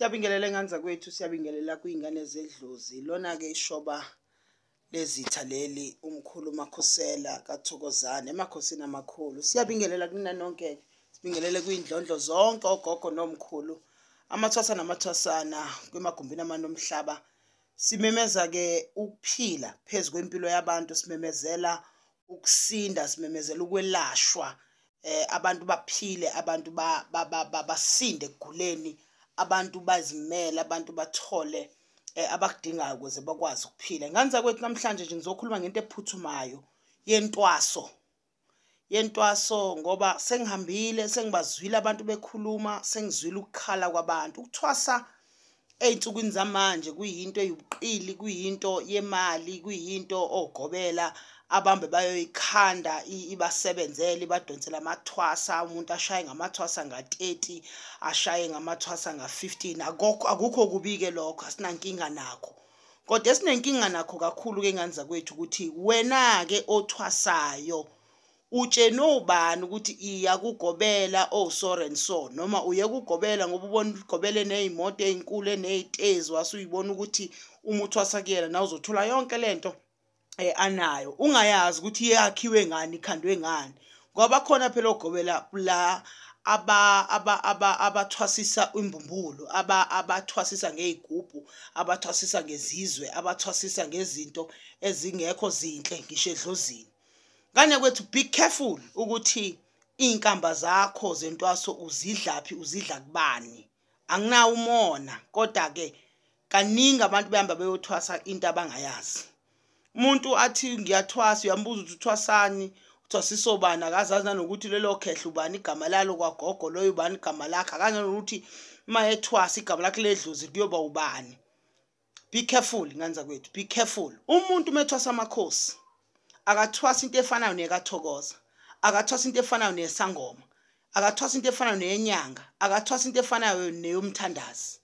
siyabingelela engane zakwethu siyabingelela kwingane zedlozi lona ke ishoba lezitha leli umkhulu makhusela kathokozane emakhosini amakhulu siyabingelela kunina nonke sibingelele kwindlondlo zonke ogogo nomkhulu amathwasa namathwasana kwemagumbini amanomhlaba simemeza ke ukuphila phezu kwempilo yabantu simemezela ukusinda simemezela ukwelashwa eh abantu baphile abantu basinde ekuguleni ba, ba, ba, abantu bazimele abantu bathole eh, abakudingayo ukuze bakwazi ukuphila ngani zakwethu namhlanje nje ngizokhuluma ngento ephuthumayo yentwaso yentwaso ngoba sengihambile sengibazwile abantu bekhuluma sengizwile ukukhala kwabantu ukuthwasa ey'nsukwini zamanje kuyinto eyibuqili kuyinto yemali kuyinto ogobela abambe bayoyikhanda ibasebenzele ibadonsele amathwasa umuntu ashaye ngamathwasa nga-30 ashaye ngamathwasa nga-15 akukho kubi-ke lokho asinankinga nakho kodwa esinenkinga nakho kakhulu-ke engane zakwethu ukuthi wena-ke othwasayo utshene ubani ukuthi iya kugobela osoren oh, so noma uye kugobela ngoba ubona ugobele ney'moto ey'nkulu eney'tezi wasuyibona ukuthi uma uthwasa kuyena nawe uzothola yonke le nto Eh, anayo ungayazi ukuthi yakhiwe ngani ikhandwe ngani ngoba khona phela ogobela la aba aba aba abathwasisa imbumbulo aba abathwasisa ngezigubhu abathwasisa ngezizwe abathwasisa ngezinto ezingekho zinhle ngisho edlozini kanye kwethu be careful ukuthi inkamba zakho zentwaso uzidlapi uzidla kubani anginawo umona kodwa ke kaningi abantu behamba beyothwasa into abangayazi umuntu athi ngiyathwasa uyambuza ukuthi uthwasani kuthiwa sisobani akazazi nanokuthi lelo khehla ubani igama lalo kwagogo loyo ubani igama lakhe akazi nanokuthi uma ethwasa igama lakhe ledlozi kuyoba ubani be careful ngani zakwethu be careful umuntu umethwasa amakhosi akathwasa into efanayo nekathokoza akathwasa into efanayo nesangoma akathwasa into efanayo neyenyanga akathwasa into efanayo neyomthandazi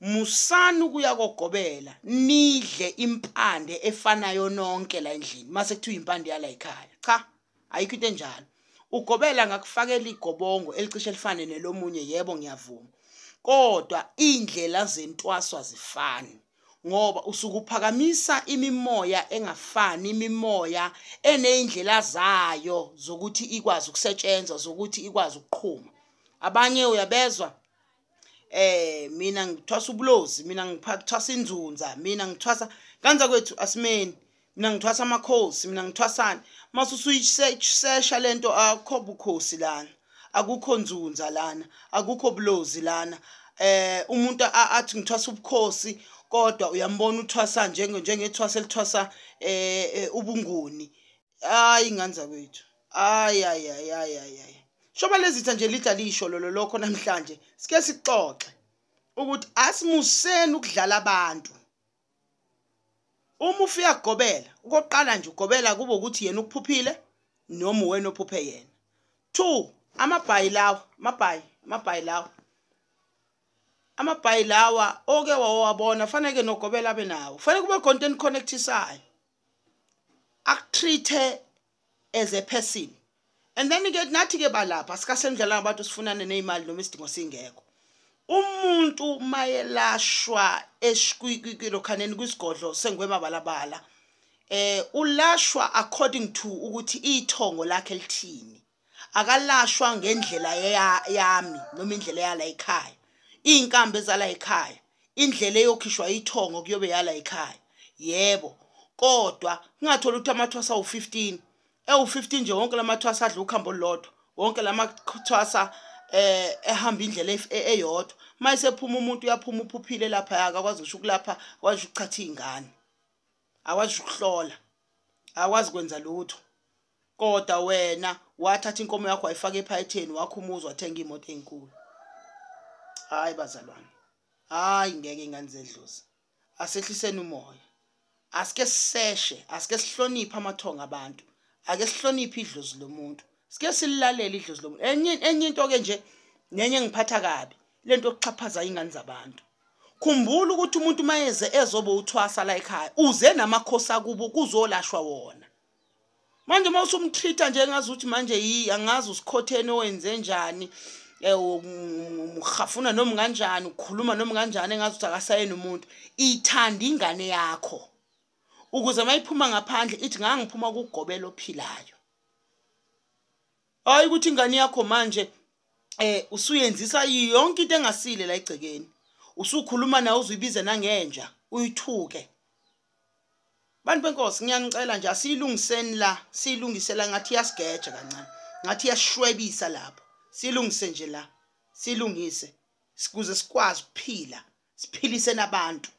musani ukuya kogobela nidle impande efanayo nonke la endlini mase kuthiwa impande yala ekhaya cha ayikho into enjalo ugobela ngakufakela igobongo elicishe lifane nelomunye yebo ngiyavuma kodwa indlela zentwaswa zifani ngoba usukuphakamisa imimoya engafani imimoya eneyindlela zayo zokuthi ikwazi ukusetshenzwa zokuthi ikwazi ukuqhuma abanye uyabezwa eh mina ngithwasa ubulozi mina ngithwasa inzunza mina ngithwasa kanza kwethu asimeni mina ngithwasa amakhosi mina ngithwasani mase usuyisesha lento akho bukhosi lana akukho nzunza lana akukho bulozi lana eh umuntu athi ngithwasa ubukhosi kodwa uyambona uthwasa njenge njengethwasa elithwasa eh, eh ubunguni hayi ingane zakwethu ayi ayi ayi ayi shoba lezitha nje lida lisho lolo lokho namhlanje sike sixoxe ukuthi asimuseni ukudlala abantu uma ufika kugobela ukoqala nje ugobela kube ukuthi yena ukuphuphile noma wena ophuphe yena two amabhayi lawa amabhayi amabhayi lawa amabhayi lawa oke wawabona faneke nogobela abe nawo faneke kube content connectisayo akutreat as a person and then ke nathi ke balapha sikasendlela nabantu sifunane nezimali noma isidingo singekho umuntu mayelashwa eshikwikilokhaneni kwisigodlo sengwemabalabala eh ulashwa according to ukuthi ithongo lakhe lithini akalashwa ngendlela yami noma indlela yala ekhaya inkambe ezala ekhaya indlela eyokhishwa ithongo kuyobe yala ekhaya yebo kodwa ngingathola ukuthi amathwasa u15 ewu-15 nje wonke lamathwasa adla ukhambo olulodwa wonke lamathwasa eh ehamba indlela eyodwa mayesephuma umuntu uyaphuma uphuphile lapha akakwazi ngisho ukulapha akwazi ukuchatha izingane akwazi ukuhlola akwazi kwenza lutho kodwa wena wathatha inkomo yakho wayifaka ephayitheni wakho umuzi wathenga imoto enkulu hayi bazalwane hayi ngeke ingane zedluza asehliseni umoya asike siseshe asike sihloniphe amathongo abantu ake sihloniphe idlozi lomuntu sike sililalele idlozi lomuntu enye into ke nje nenye engiphatha kabi lento yokuxhaphaza ingane zabantu khumbula ukuthi umuntu mayeze ezobe uthwasa la ekhaya uze namakhosi akubo kuzolashwa wona manje uma usumtreat-a nje engazi ukuthi manje yi angazi usikhotheni owenze njani eh, um uhafuna noma kanjani ukhuluma noma kanjani engazi ukuthi akasayeni umuntu ithanda ingane yakho ukuze mayiphuma ngaphandle ithi ngangiphuma kugobelo philayo hayi ukuthi ingane yakho manje eh usuyenzisa yonke into engasile la egcekeni usukhuluma nawe uzuyibiza nangenja uyithuke bantu benkosi ngiyanicela nje asiyilungiseni la siyilungisela ngathi iyasigeja kancane ngathi iyashwebisa lapho silungise nje la silungise sikuze sikwazi ukuphila siphilise nabantu